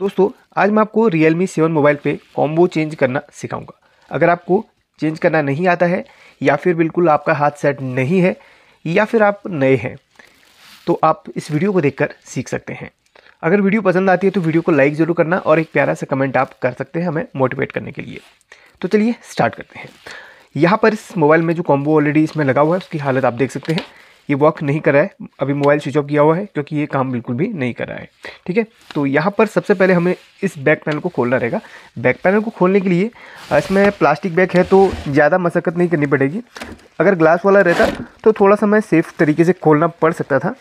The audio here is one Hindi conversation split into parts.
दोस्तों आज मैं आपको रियल मी सेवन मोबाइल पे कॉम्बो चेंज करना सिखाऊंगा अगर आपको चेंज करना नहीं आता है या फिर बिल्कुल आपका हाथ सेट नहीं है या फिर आप नए हैं तो आप इस वीडियो को देखकर सीख सकते हैं अगर वीडियो पसंद आती है तो वीडियो को लाइक ज़रूर करना और एक प्यारा सा कमेंट आप कर सकते हैं हमें मोटिवेट करने के लिए तो चलिए स्टार्ट करते हैं यहाँ पर इस मोबाइल में जो कॉम्बो ऑलरेडी इसमें लगा हुआ है उसकी हालत आप देख सकते हैं ये वर्क नहीं कर रहा है अभी मोबाइल स्विच ऑफ किया हुआ है क्योंकि ये काम बिल्कुल भी नहीं कर रहा है ठीक है तो यहाँ पर सबसे पहले हमें इस बैक पैनल को खोलना रहेगा बैक पैनल को खोलने के लिए इसमें प्लास्टिक बैग है तो ज़्यादा मशक्क़त नहीं करनी पड़ेगी अगर ग्लास वाला रहता तो थोड़ा सा मैं सेफ़ तरीके से खोलना पड़ सकता था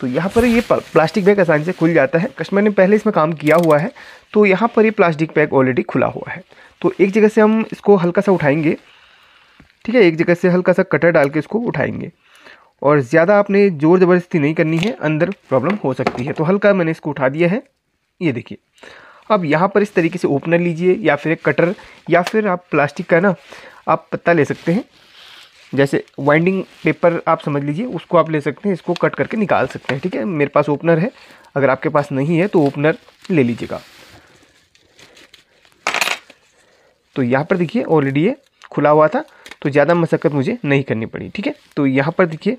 तो यहाँ पर ये प्लास्टिक बैग आसानी से खुल जाता है कस्टमर ने पहले इसमें काम किया हुआ है तो यहाँ पर ये प्लास्टिक बैग ऑलरेडी खुला हुआ है तो एक जगह से हम इसको हल्का सा उठाएंगे ठीक है एक जगह से हल्का सा कटर डाल के इसको उठाएंगे और ज़्यादा आपने ज़ोर ज़बरदस्ती नहीं करनी है अंदर प्रॉब्लम हो सकती है तो हल्का मैंने इसको उठा दिया है ये देखिए अब यहाँ पर इस तरीके से ओपनर लीजिए या फिर एक कटर या फिर आप प्लास्टिक का ना आप पत्ता ले सकते हैं जैसे वाइंडिंग पेपर आप समझ लीजिए उसको आप ले सकते हैं इसको कट करके निकाल सकते हैं ठीक है मेरे पास ओपनर है अगर आपके पास नहीं है तो ओपनर ले लीजिएगा तो यहाँ पर देखिए ऑलरेडी ये खुला हुआ था तो ज़्यादा मशक्क़त मुझे नहीं करनी पड़ी ठीक है तो यहाँ पर देखिए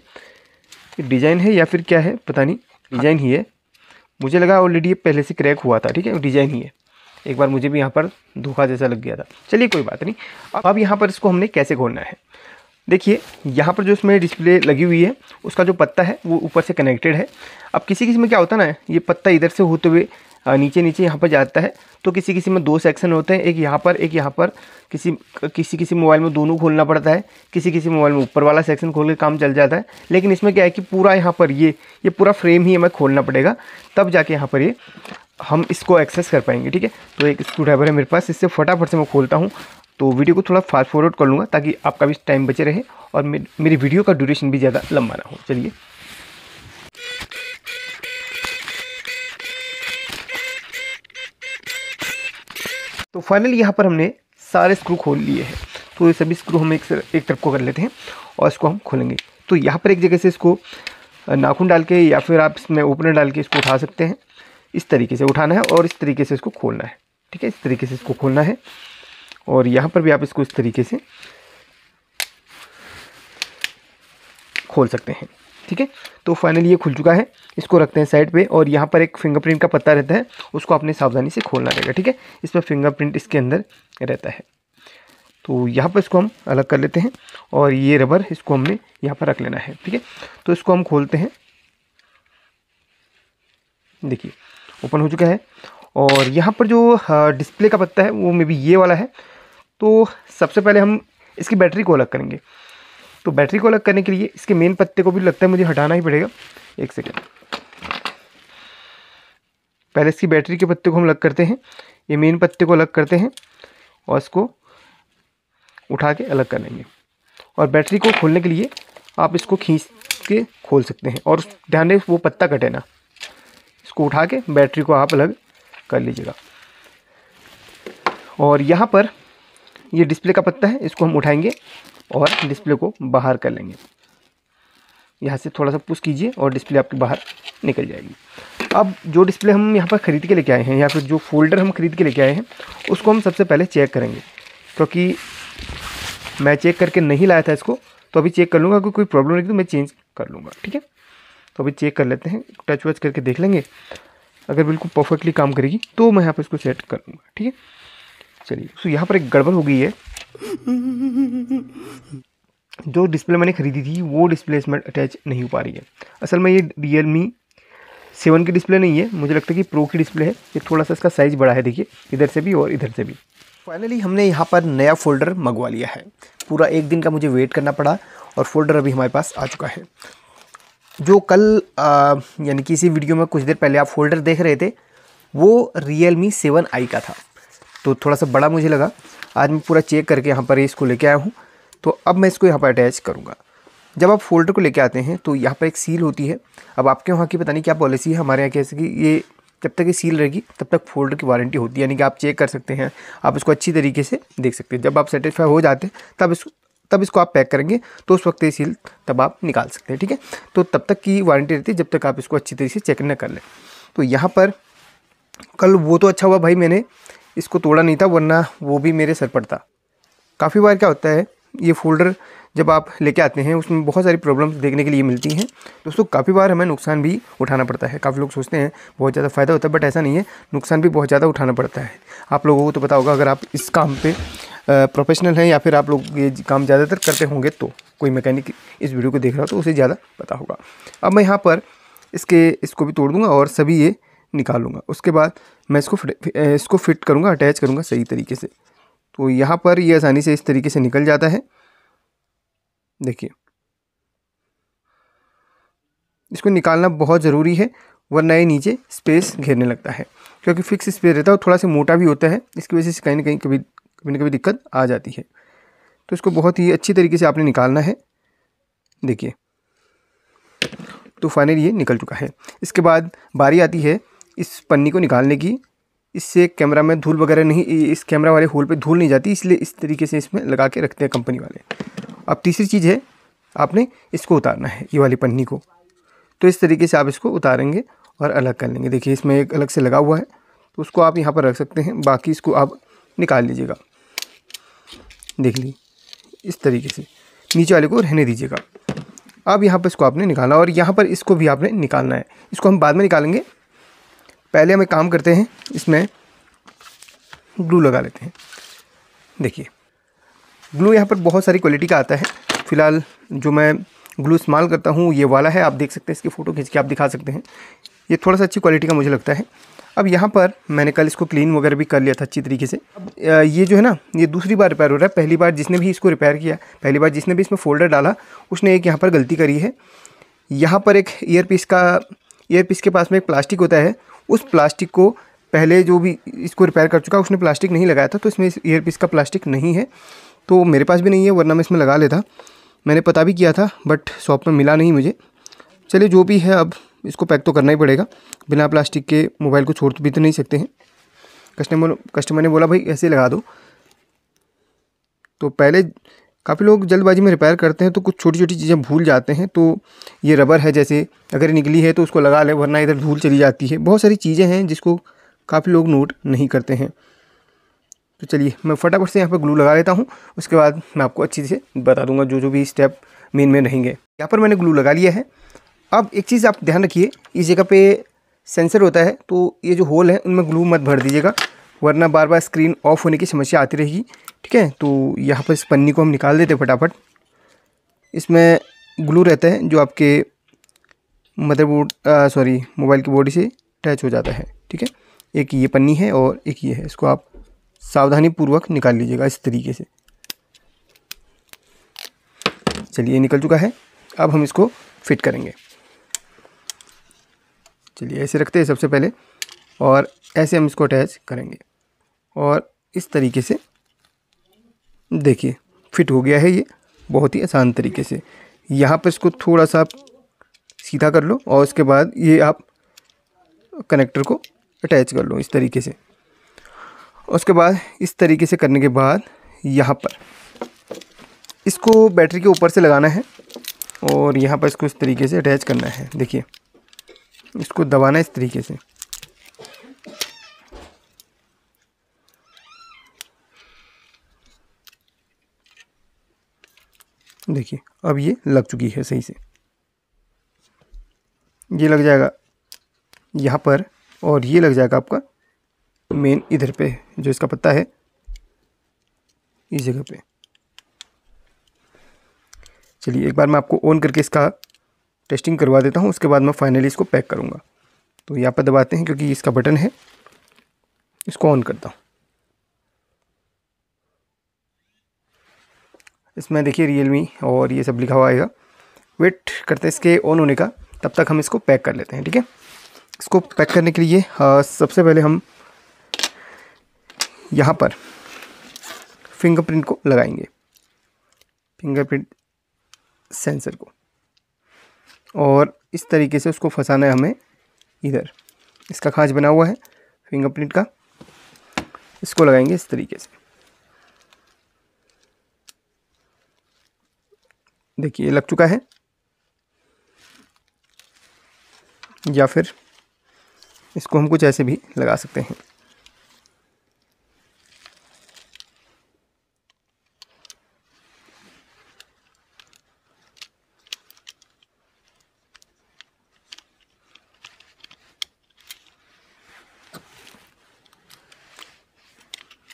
डिज़ाइन है या फिर क्या है पता नहीं डिज़ाइन ही है मुझे लगा ऑलरेडी ये पहले से क्रैक हुआ था ठीक है डिज़ाइन ही है एक बार मुझे भी यहाँ पर धोखा जैसा लग गया था चलिए कोई बात नहीं अब यहाँ पर इसको हमने कैसे घोलना है देखिए यहाँ पर जो इसमें डिस्प्ले लगी हुई है उसका जो पत्ता है वो ऊपर से कनेक्टेड है अब किसी किसी में क्या होता है ना ये पत्ता इधर से होते हुए हाँ, नीचे नीचे यहाँ पर जाता है तो किसी किसी में दो सेक्शन होते हैं एक यहाँ पर एक यहाँ पर किसी किसी किसी मोबाइल में दोनों खोलना पड़ता है किसी किसी मोबाइल में ऊपर वाला सेक्शन खोल के काम चल जाता है लेकिन इसमें क्या है कि पूरा यहाँ पर ये ये पूरा फ्रेम ही हमें खोलना पड़ेगा तब जाके यहाँ पर ये हम इसको एक्सेस कर पाएंगे ठीक है तो एक स्क्रू ड्राइवर है मेरे पास इससे फटाफट से मैं खोलता हूँ तो वीडियो को थोड़ा फास्ट फॉरवर्ड कर लूँगा ताकि आपका भी टाइम बचे रहे और मेरी वीडियो का ड्यूरेशन भी ज़्यादा लंबा ना हो चलिए तो फाइनली यहाँ पर हमने सारे स्क्रू खोल लिए हैं तो ये सभी स्क्रू हम एक एक तरफ को कर लेते हैं और इसको हम खोलेंगे तो यहाँ पर एक जगह से इसको नाखून डाल के या फिर आप इसमें ओपनर डाल के इसको उठा सकते हैं इस तरीके से उठाना है और इस तरीके से इसको खोलना है ठीक है इस तरीके से इसको खोलना है और यहाँ पर भी आप इसको इस तरीके से खोल सकते हैं ठीक है तो फाइनली ये खुल चुका है इसको रखते हैं साइड पे और यहाँ पर एक फिंगरप्रिंट का पत्ता रहता है उसको आपने सावधानी से खोलना रहेगा ठीक है इस पर फिंगरप्रिंट इसके अंदर रहता है तो यहाँ पर इसको हम अलग कर लेते हैं और ये रबर इसको हमने यहाँ पर रख लेना है ठीक है तो इसको हम खोलते हैं देखिए ओपन हो चुका है और यहाँ पर जो डिस्प्ले हाँ, का पत्ता है वो मे बी ये वाला है तो सबसे पहले हम इसकी बैटरी को अलग करेंगे तो बैटरी को अलग करने के लिए इसके मेन पत्ते को भी लगता है मुझे हटाना ही पड़ेगा एक सेकेंड पहले इसकी बैटरी के पत्ते को हम अलग करते हैं ये मेन पत्ते को अलग करते हैं और इसको उठा के अलग कर लेंगे और बैटरी को खोलने के लिए आप इसको खींच के खोल सकते हैं और ध्यान दें वो पत्ता कटे ना इसको उठा के बैटरी को आप अलग कर लीजिएगा और यहाँ पर ये डिस्प्ले का पत्ता है इसको हम उठाएंगे और डिस्प्ले को बाहर कर लेंगे यहाँ से थोड़ा सा पुश कीजिए और डिस्प्ले आपके बाहर निकल जाएगी अब जो डिस्प्ले हम यहाँ पर ख़रीद के लेके आए हैं या फिर जो फोल्डर हम ख़रीद के लेके आए हैं उसको हम सबसे पहले चेक करेंगे क्योंकि तो मैं चेक करके नहीं लाया था इसको तो अभी चेक कर लूँगा अगर कोई प्रॉब्लम नहीं तो मैं चेंज कर लूँगा ठीक है तो अभी चेक कर लेते हैं टच वच करके देख लेंगे अगर बिल्कुल परफेक्टली काम करेगी तो मैं यहाँ पर इसको सेट कर लूँगा ठीक है चलिए सो यहाँ पर एक गड़बड़ हो गई है जो डिस्प्ले मैंने खरीदी थी वो डिस्प्ले इसमें अटैच नहीं हो पा रही है असल में ये रियल मी सेवन की डिस्प्ले नहीं है मुझे लगता है कि प्रो की डिस्प्ले है ये थोड़ा सा इसका साइज़ बड़ा है देखिए इधर से भी और इधर से भी फाइनली हमने यहाँ पर नया फोल्डर मंगवा लिया है पूरा एक दिन का मुझे वेट करना पड़ा और फोल्डर अभी हमारे पास आ चुका है जो कल यानी कि इसी वीडियो में कुछ देर पहले आप फोल्डर देख रहे थे वो रियल मी सेवन आई का था तो थोड़ा सा बड़ा मुझे लगा आज मैं पूरा चेक करके यहाँ पर इसको लेके आया हूँ तो अब मैं इसको यहाँ पर अटैच करूँगा जब आप फोल्डर को लेके आते हैं तो यहाँ पर एक सील होती है अब आपके वहाँ की पता नहीं क्या पॉलिसी है हमारे यहाँ कैसे कि ये जब तक ये सील रहेगी तब तक फोल्डर की वारंटी होती है यानी कि आप चेक कर सकते हैं आप इसको अच्छी तरीके से देख सकते हैं जब आप सेटिस्फाई हो जाते हैं तब इस तब इसको आप पैक करेंगे तो उस वक्त ये सील तब आप निकाल सकते हैं ठीक है तो तब तक की वारंटी रहती है जब तक आप इसको अच्छी तरीके से चेक न कर लें तो यहाँ पर कल वो तो अच्छा हुआ भाई मैंने इसको तोड़ा नहीं था वरना वो भी मेरे सर पड़ता काफ़ी बार क्या होता है ये फोल्डर जब आप लेके आते हैं उसमें बहुत सारी प्रॉब्लम्स देखने के लिए मिलती हैं दोस्तों काफ़ी बार हमें नुकसान भी उठाना पड़ता है काफ़ी लोग सोचते हैं बहुत ज़्यादा फ़ायदा होता है बट ऐसा नहीं है नुकसान भी बहुत ज़्यादा उठाना पड़ता है आप लोगों को तो पता होगा अगर आप इस काम पर प्रोफेशनल हैं या फिर आप लोग ये काम ज़्यादातर करते होंगे तो कोई मैकेनिक इस वीडियो को देख रहा हो तो उसे ज़्यादा पता होगा अब मैं यहाँ पर इसके इसको भी तोड़ दूँगा और सभी ये निकालूंगा उसके बाद मैं इसको इसको फिट करूँगा अटैच करूँगा सही तरीके से तो यहाँ पर ये आसानी से इस तरीके से निकल जाता है देखिए इसको निकालना बहुत ज़रूरी है वरना ये नीचे स्पेस घेरने लगता है क्योंकि फिक्स स्पेस रहता है और थोड़ा सा मोटा भी होता है इसकी वजह से कहीं ना कहीं कभी कभी ना कभी दिक्कत आ जाती है तो इसको बहुत ही अच्छी तरीके से आपने निकालना है देखिए तो फाइनली ये निकल चुका है इसके बाद बारी आती है इस पन्नी को निकालने की इससे कैमरा में धूल वगैरह नहीं इस कैमरा वाले होल पे धूल नहीं जाती इसलिए इस तरीके से इसमें लगा के रखते हैं कंपनी वाले अब तीसरी चीज़ है आपने इसको उतारना है ये वाली पन्नी को तो इस तरीके से आप इसको उतारेंगे और अलग कर लेंगे देखिए इसमें एक अलग से लगा हुआ है तो उसको आप यहाँ पर रख सकते हैं बाकी इसको आप निकाल लीजिएगा देख लीजिए इस तरीके से नीचे वाले को रहने दीजिएगा अब यहाँ पर इसको आपने निकालना और यहाँ पर इसको भी आपने निकालना है इसको हम बाद में निकालेंगे पहले हम एक काम करते हैं इसमें ग्लू लगा लेते हैं देखिए ग्लू यहाँ पर बहुत सारी क्वालिटी का आता है फ़िलहाल जो मैं ग्लू इस्तेमाल करता हूँ ये वाला है आप देख सकते हैं इसकी फ़ोटो खींच के आप दिखा सकते हैं ये थोड़ा सा अच्छी क्वालिटी का मुझे लगता है अब यहाँ पर मैंने कल इसको क्लीन वगैरह भी कर लिया था अच्छी तरीके से अब ये जो है ना ये दूसरी बार रिपेयर हो रहा है पहली बार जिसने भी इसको रिपेयर किया पहली बार जिसने भी इसमें फोल्डर डाला उसने एक यहाँ पर गलती करी है यहाँ पर एक ईयर पीस का ईयर पीस के पास में एक प्लास्टिक होता है उस प्लास्टिक को पहले जो भी इसको रिपेयर कर चुका उसने प्लास्टिक नहीं लगाया था तो इसमें इस पीस का प्लास्टिक नहीं है तो मेरे पास भी नहीं है वरना मैं इसमें लगा लेता मैंने पता भी किया था बट शॉप में मिला नहीं मुझे चलिए जो भी है अब इसको पैक तो करना ही पड़ेगा बिना प्लास्टिक के मोबाइल को छोड़ तो भी तो नहीं सकते हैं कस्टमर कस्टमर ने बोला भाई ऐसे लगा दो तो पहले काफ़ी लोग जल्दबाजी में रिपेयर करते हैं तो कुछ छोटी छोटी चीज़ें भूल जाते हैं तो ये रबर है जैसे अगर निकली है तो उसको लगा ले वरना इधर धूल चली जाती है बहुत सारी चीज़ें हैं जिसको काफ़ी लोग नोट नहीं करते हैं तो चलिए मैं फटाफट से यहाँ पर ग्लू लगा लेता हूँ उसके बाद मैं आपको अच्छी से बता दूँगा जो जो भी स्टेप मेन में रहेंगे यहाँ पर मैंने ग्लू लगा लिया है अब एक चीज़ आप ध्यान रखिए इस जगह पर सेंसर होता है तो ये जो होल है उनमें ग्लू मत भर दीजिएगा वरना बार बार स्क्रीन ऑफ होने की समस्या आती रहेगी ठीक है तो यहाँ पर इस पन्नी को हम निकाल देते फटाफट इसमें ग्लू रहता है जो आपके मदरबोर्ड सॉरी मोबाइल की बॉडी से टच हो जाता है ठीक है एक ये पन्नी है और एक ये है इसको आप सावधानी पूर्वक निकाल लीजिएगा इस तरीके से चलिए निकल चुका है अब हम इसको फिट करेंगे चलिए ऐसे रखते हैं सबसे पहले और ऐसे हम इसको अटैच करेंगे और इस तरीके से देखिए फिट हो गया है ये बहुत ही आसान तरीके से यहाँ पर इसको थोड़ा सा सीधा कर लो और उसके बाद ये आप कनेक्टर को अटैच कर लो इस तरीके से उसके बाद इस तरीके से करने के बाद यहाँ पर इसको बैटरी के ऊपर से लगाना है और यहाँ पर इसको इस तरीके से अटैच करना है देखिए इसको दबाना है इस तरीके से देखिए अब ये लग चुकी है सही से ये लग जाएगा यहाँ पर और ये लग जाएगा आपका मेन इधर पे जो इसका पत्ता है इस जगह पे चलिए एक बार मैं आपको ऑन करके इसका टेस्टिंग करवा देता हूँ उसके बाद मैं फाइनली इसको पैक करूँगा तो यहाँ पर दबाते हैं क्योंकि इसका बटन है इसको ऑन करता हूँ इसमें देखिए रियल और ये सब लिखा हुआ आएगा वेट करते हैं इसके ऑन होने का तब तक हम इसको पैक कर लेते हैं ठीक है इसको पैक करने के लिए आ, सबसे पहले हम यहाँ पर फिंगरप्रिंट को लगाएंगे फिंगरप्रिंट सेंसर को और इस तरीके से उसको फंसाना है हमें इधर इसका खाँच बना हुआ है फिंगरप्रिंट का इसको लगाएंगे इस तरीके से देखिए लग चुका है या फिर इसको हम कुछ ऐसे भी लगा सकते हैं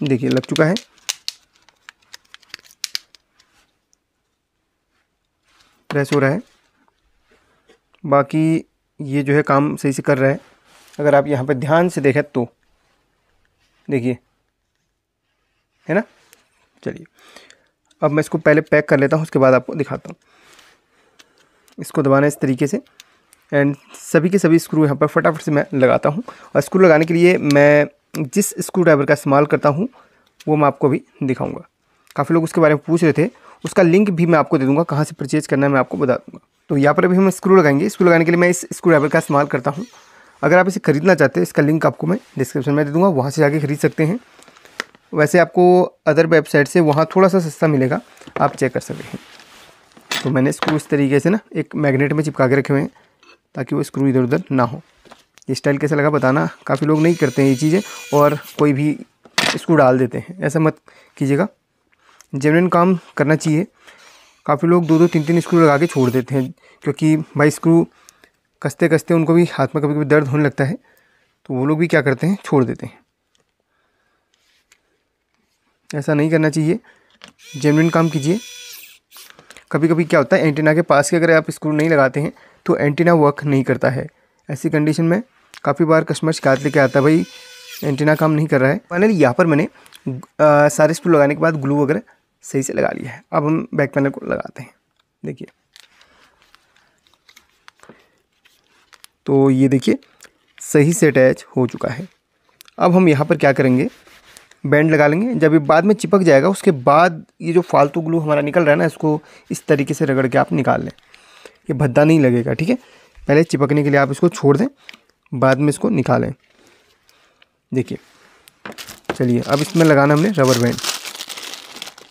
देखिए लग चुका है फ्रेश हो रहा है बाकी ये जो है काम सही से कर रहा है अगर आप यहाँ पर ध्यान से देखें तो देखिए है ना चलिए अब मैं इसको पहले पैक कर लेता हूँ उसके बाद आपको दिखाता हूँ इसको दबाना इस तरीके से एंड सभी के सभी स्क्रू यहाँ पर फटाफट से मैं लगाता हूँ और स्क्रू लगाने के लिए मैं जिस स्क्रू ड्राइवर का इस्तेमाल करता हूँ वो मैं आपको अभी दिखाऊंगा काफ़ी लोग उसके बारे में पूछ रहे थे उसका लिंक भी मैं आपको दे दूँगा कहाँ से परचेज़ करना है मैं आपको बता दूँगा तो यहाँ पर अभी हम स्क्रू लगाएंगे स्क्रू लगाने के लिए मैं इस स्क्रू ड्राइवर का इस्तेमाल करता हूँ अगर आप इसे खरीदना चाहते हैं इसका लिंक आपको मैं डिस्क्रिप्शन में दे दूँगा वहाँ से जाके खरीद सकते हैं वैसे आपको अदर वेबसाइट से वहाँ थोड़ा सा सस्ता मिलेगा आप चेक कर सकते हैं तो मैंने इसको इस तरीके से ना एक मैग्नेट में चिपका के रखे हुए हैं ताकि वो स्क्रू इधर उधर ना हो ये स्टाइल कैसा लगा बताना काफ़ी लोग नहीं करते हैं ये चीज़ें और कोई भी स्क्रू डाल देते हैं ऐसा मत कीजिएगा जेनविन काम करना चाहिए काफ़ी लोग दो दो तीन तीन स्क्रू लगा के छोड़ देते हैं क्योंकि भाई स्क्रू कसते कसते उनको भी हाथ में कभी कभी दर्द होने लगता है तो वो लोग भी क्या करते हैं छोड़ देते हैं ऐसा नहीं करना चाहिए जेनविन काम कीजिए कभी कभी क्या होता है एंटीना के पास के अगर आप स्क्रू नहीं लगाते हैं तो एंटीना वर्क नहीं करता है ऐसी कंडीशन में काफ़ी बार कस्टमर शिकायत लेके आता है भाई एंटीना काम नहीं कर रहा है फाइनली यहाँ पर मैंने आ, सारे स्क्रू लगाने के बाद ग्लू वगैरह सही से लगा लिया है अब हम बैक पैनल को लगाते हैं देखिए तो ये देखिए सही से अटैच हो चुका है अब हम यहाँ पर क्या करेंगे बैंड लगा लेंगे जब ये बाद में चिपक जाएगा उसके बाद ये जो फालतू ग्लू हमारा निकल रहा है ना इसको इस तरीके से रगड़ के आप निकाल लें ये भद्दा नहीं लगेगा ठीक है पहले चिपकने के लिए आप इसको छोड़ दें बाद में इसको निकालें देखिए चलिए अब इसमें लगाना हमने रबर बैंड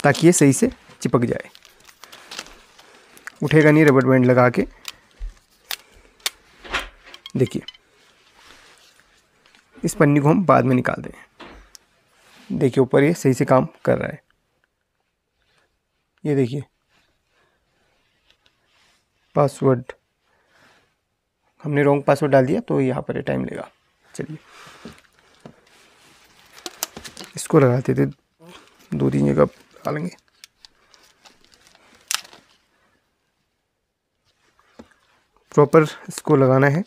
ताकि ये सही से चिपक जाए उठेगा नहीं रबड़ बैंड लगा के देखिए इस पन्नी को हम बाद में निकाल दें देखिए ऊपर ये सही से काम कर रहा है ये देखिए पासवर्ड हमने रॉन्ग पासवर्ड डाल दिया तो यहाँ पर टाइम लेगा चलिए इसको लगाते थे दो तीन जगह डालेंगे प्रॉपर इसको लगाना है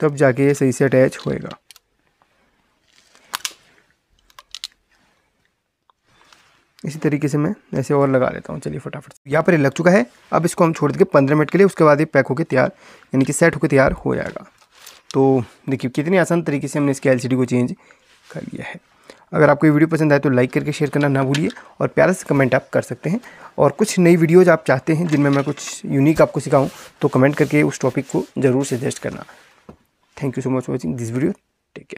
तब जाके ये सही से अटैच होएगा इसी तरीके से मैं ऐसे और लगा लेता हूँ चलिए फटाफट यहाँ पर ये लग चुका है अब इसको हम छोड़ देंगे पंद्रह मिनट के लिए उसके बाद ये पैक होकर तैयार यानी कि सेट होकर तैयार हो जाएगा तो देखिए कितने आसान तरीके से हमने इसके एलसीडी को चेंज कर लिया है अगर आपको ये वीडियो पसंद आए तो लाइक करके शेयर करना ना भूलिए और प्यारा से कमेंट आप कर सकते हैं और कुछ नई वीडियोज़ आप चाहते हैं जिनमें मैं कुछ यूनिक आपको सिखाऊँ तो कमेंट करके उस टॉपिक को ज़रूर सजेस्ट करना thank you so much watching this video take care